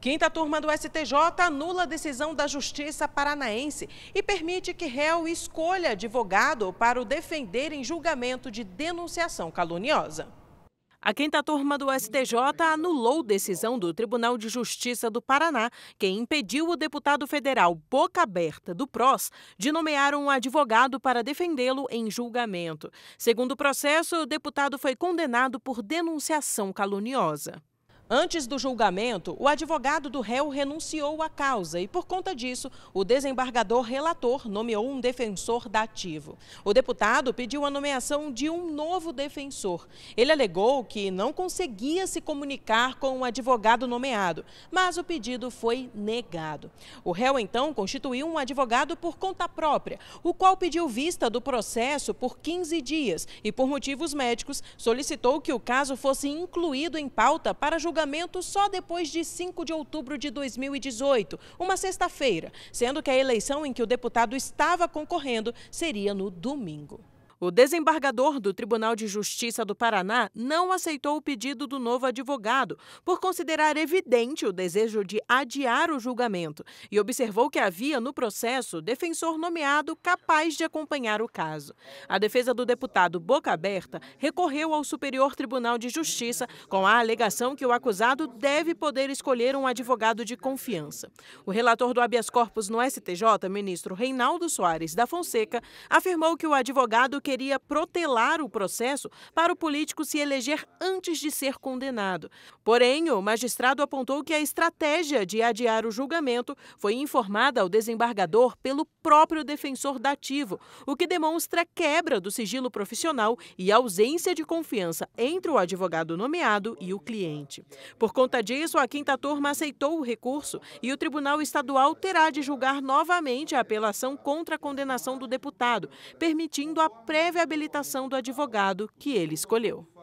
Quinta turma do STJ anula a decisão da Justiça Paranaense e permite que réu escolha advogado para o defender em julgamento de denunciação caluniosa. A quinta turma do STJ anulou decisão do Tribunal de Justiça do Paraná, que impediu o deputado federal Boca Aberta do PROS de nomear um advogado para defendê-lo em julgamento. Segundo o processo, o deputado foi condenado por denunciação caluniosa. Antes do julgamento, o advogado do réu renunciou à causa e, por conta disso, o desembargador relator nomeou um defensor dativo. O deputado pediu a nomeação de um novo defensor. Ele alegou que não conseguia se comunicar com o um advogado nomeado, mas o pedido foi negado. O réu, então, constituiu um advogado por conta própria, o qual pediu vista do processo por 15 dias e, por motivos médicos, solicitou que o caso fosse incluído em pauta para julgamento só depois de 5 de outubro de 2018, uma sexta-feira, sendo que a eleição em que o deputado estava concorrendo seria no domingo. O desembargador do Tribunal de Justiça do Paraná não aceitou o pedido do novo advogado, por considerar evidente o desejo de adiar o julgamento, e observou que havia no processo defensor nomeado capaz de acompanhar o caso. A defesa do deputado Boca Aberta recorreu ao Superior Tribunal de Justiça com a alegação que o acusado deve poder escolher um advogado de confiança. O relator do habeas corpus no STJ, ministro Reinaldo Soares da Fonseca, afirmou que o advogado que queria protelar o processo para o político se eleger antes de ser condenado. Porém, o magistrado apontou que a estratégia de adiar o julgamento foi informada ao desembargador pelo próprio defensor dativo, o que demonstra quebra do sigilo profissional e ausência de confiança entre o advogado nomeado e o cliente. Por conta disso, a quinta turma aceitou o recurso e o Tribunal Estadual terá de julgar novamente a apelação contra a condenação do deputado, permitindo a pré previa habilitação do advogado que ele escolheu.